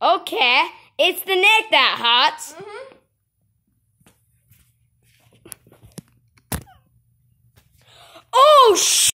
Okay, it's the neck that hurts. Mm -hmm. Oh, sh!